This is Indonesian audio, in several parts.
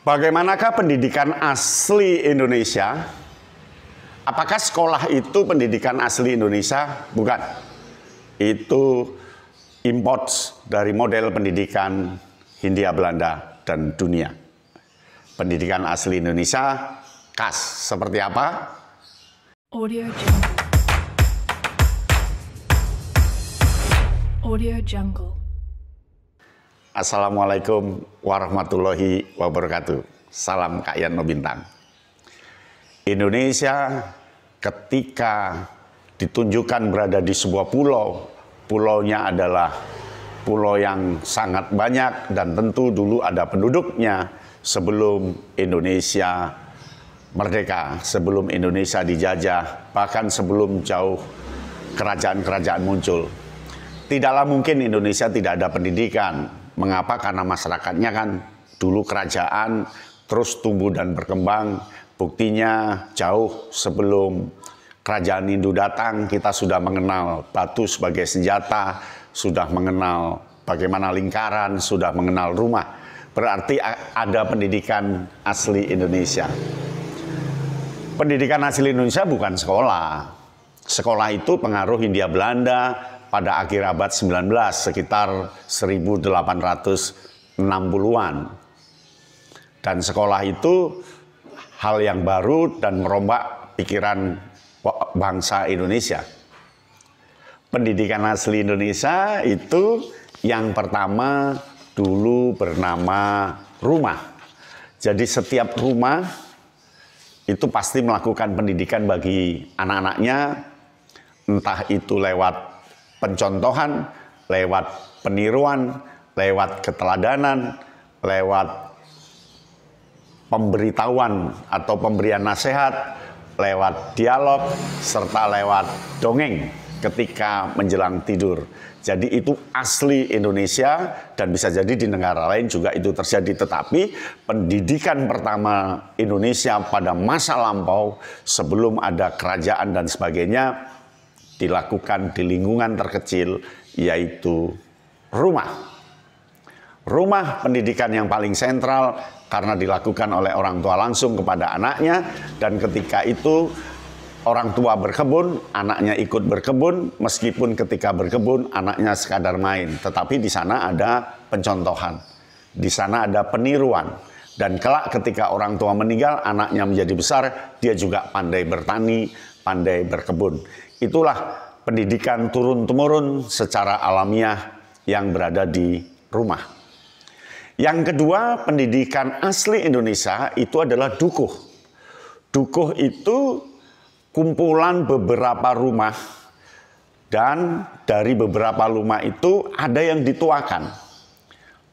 Bagaimanakah pendidikan asli Indonesia? Apakah sekolah itu pendidikan asli Indonesia? Bukan. Itu import dari model pendidikan Hindia Belanda dan dunia. Pendidikan asli Indonesia khas seperti apa? Audio Jungle. Audio Jungle. Assalamualaikum warahmatullahi wabarakatuh. Salam Kak Yano Bintang. Indonesia ketika ditunjukkan berada di sebuah pulau, pulaunya adalah pulau yang sangat banyak dan tentu dulu ada penduduknya sebelum Indonesia merdeka, sebelum Indonesia dijajah, bahkan sebelum jauh kerajaan-kerajaan muncul. Tidaklah mungkin Indonesia tidak ada pendidikan, Mengapa? Karena masyarakatnya kan dulu kerajaan terus tumbuh dan berkembang. Buktinya jauh sebelum kerajaan Hindu datang kita sudah mengenal batu sebagai senjata, sudah mengenal bagaimana lingkaran, sudah mengenal rumah. Berarti ada pendidikan asli Indonesia. Pendidikan asli Indonesia bukan sekolah. Sekolah itu pengaruh Hindia Belanda, pada akhir abad 19 sekitar 1860-an. Dan sekolah itu hal yang baru dan merombak pikiran bangsa Indonesia. Pendidikan asli Indonesia itu yang pertama dulu bernama rumah. Jadi setiap rumah itu pasti melakukan pendidikan bagi anak-anaknya entah itu lewat pencontohan, lewat peniruan, lewat keteladanan, lewat pemberitahuan atau pemberian nasihat, lewat dialog, serta lewat dongeng ketika menjelang tidur. Jadi itu asli Indonesia dan bisa jadi di negara lain juga itu terjadi. Tetapi pendidikan pertama Indonesia pada masa lampau sebelum ada kerajaan dan sebagainya dilakukan di lingkungan terkecil, yaitu rumah. Rumah pendidikan yang paling sentral karena dilakukan oleh orang tua langsung kepada anaknya dan ketika itu orang tua berkebun, anaknya ikut berkebun meskipun ketika berkebun anaknya sekadar main, tetapi di sana ada pencontohan. Di sana ada peniruan dan kelak ketika orang tua meninggal anaknya menjadi besar, dia juga pandai bertani, pandai berkebun. Itulah pendidikan turun-temurun secara alamiah yang berada di rumah. Yang kedua, pendidikan asli Indonesia itu adalah dukuh. Dukuh itu kumpulan beberapa rumah dan dari beberapa rumah itu ada yang dituakan.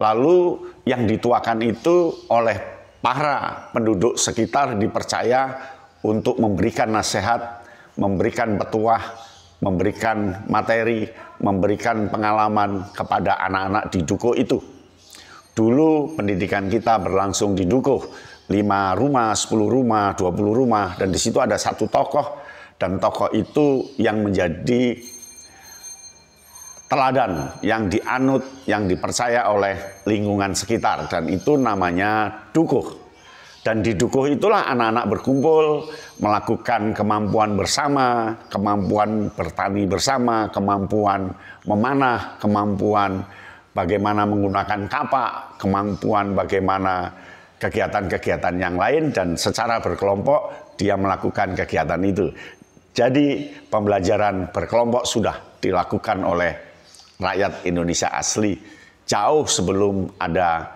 Lalu yang dituakan itu oleh para penduduk sekitar dipercaya untuk memberikan nasihat memberikan petuah, memberikan materi, memberikan pengalaman kepada anak-anak di Dukuh itu. Dulu pendidikan kita berlangsung di Dukuh, lima rumah, sepuluh rumah, dua puluh rumah, dan di situ ada satu tokoh, dan tokoh itu yang menjadi teladan yang dianut, yang dipercaya oleh lingkungan sekitar, dan itu namanya Dukuh. Dan di Dukuh itulah anak-anak berkumpul, melakukan kemampuan bersama, kemampuan bertani bersama, kemampuan memanah, kemampuan bagaimana menggunakan kapak, kemampuan bagaimana kegiatan-kegiatan yang lain dan secara berkelompok dia melakukan kegiatan itu. Jadi pembelajaran berkelompok sudah dilakukan oleh rakyat Indonesia asli jauh sebelum ada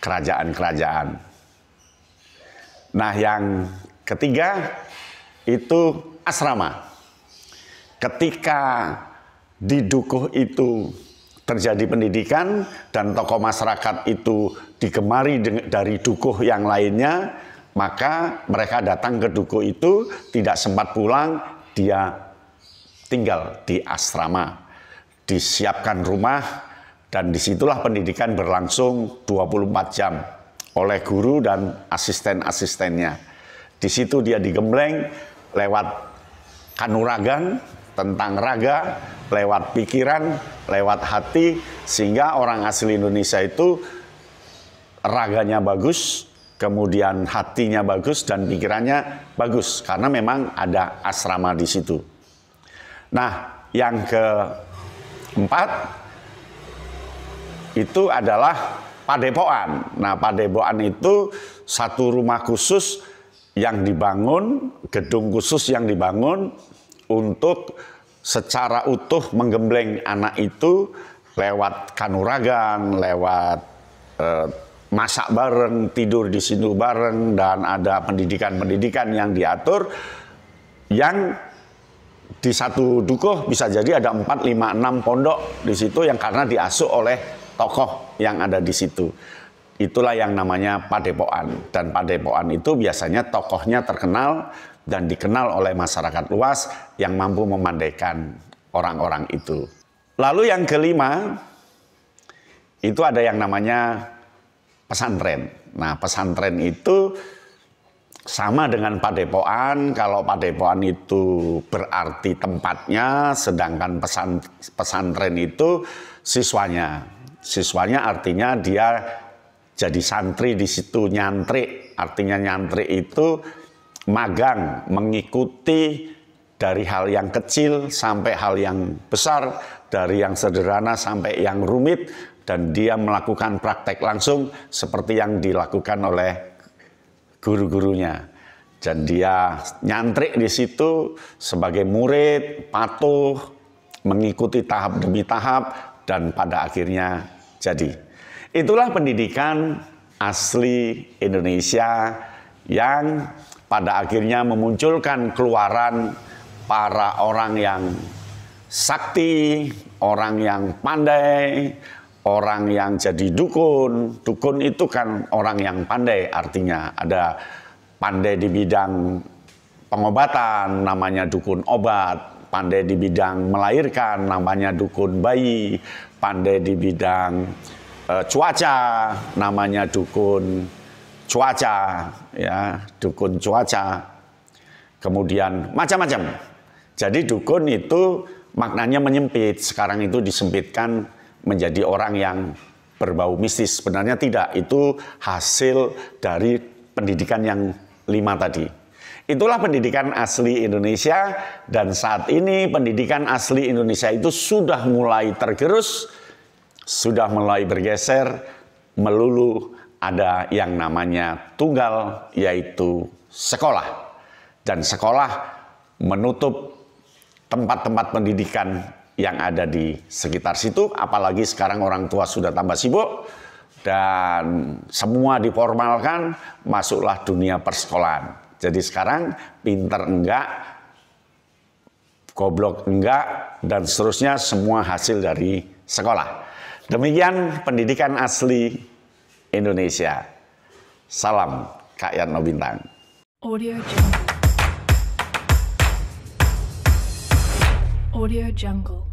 kerajaan-kerajaan Nah, yang ketiga itu asrama. Ketika di Dukuh itu terjadi pendidikan dan tokoh masyarakat itu digemari dari Dukuh yang lainnya, maka mereka datang ke Dukuh itu tidak sempat pulang, dia tinggal di asrama. Disiapkan rumah dan disitulah pendidikan berlangsung 24 jam oleh guru dan asisten-asistennya. Di situ dia digembleng lewat kanuragan tentang raga, lewat pikiran, lewat hati, sehingga orang asli Indonesia itu raganya bagus, kemudian hatinya bagus dan pikirannya bagus karena memang ada asrama di situ. Nah, yang keempat itu adalah padepokan. Nah, padepokan itu satu rumah khusus yang dibangun, gedung khusus yang dibangun untuk secara utuh menggembleng anak itu lewat kanuragan, lewat eh, masak bareng, tidur di sini bareng, dan ada pendidikan-pendidikan yang diatur yang di satu dukuh bisa jadi ada 4, 5, 6 pondok di situ yang karena diasuh oleh tokoh yang ada di situ. Itulah yang namanya padepokan. Dan padepokan itu biasanya tokohnya terkenal dan dikenal oleh masyarakat luas yang mampu memandaikan orang-orang itu. Lalu yang kelima, itu ada yang namanya pesantren. Nah pesantren itu sama dengan padepoan, kalau padepoan itu berarti tempatnya, sedangkan pesan, pesantren itu siswanya siswanya artinya dia jadi santri di situ nyantri. Artinya nyantri itu magang, mengikuti dari hal yang kecil sampai hal yang besar, dari yang sederhana sampai yang rumit, dan dia melakukan praktek langsung seperti yang dilakukan oleh guru-gurunya. Dan dia nyantrik di situ sebagai murid, patuh, mengikuti tahap demi tahap, dan pada akhirnya jadi. Itulah pendidikan asli Indonesia yang pada akhirnya memunculkan keluaran para orang yang sakti, orang yang pandai, orang yang jadi dukun. Dukun itu kan orang yang pandai, artinya ada pandai di bidang pengobatan, namanya dukun obat pandai di bidang melahirkan, namanya dukun bayi, pandai di bidang uh, cuaca, namanya dukun cuaca, ya dukun cuaca, kemudian macam-macam. Jadi dukun itu maknanya menyempit, sekarang itu disempitkan menjadi orang yang berbau mistis. Sebenarnya tidak, itu hasil dari pendidikan yang lima tadi. Itulah pendidikan asli Indonesia dan saat ini pendidikan asli Indonesia itu sudah mulai tergerus, sudah mulai bergeser melulu ada yang namanya tunggal yaitu sekolah. Dan sekolah menutup tempat-tempat pendidikan yang ada di sekitar situ, apalagi sekarang orang tua sudah tambah sibuk dan semua diformalkan, masuklah dunia persekolahan. Jadi sekarang pinter enggak, goblok enggak, dan seterusnya semua hasil dari sekolah. Demikian pendidikan asli Indonesia. Salam Kak Yatno Bintang. Audio Jungle. Audio Jungle.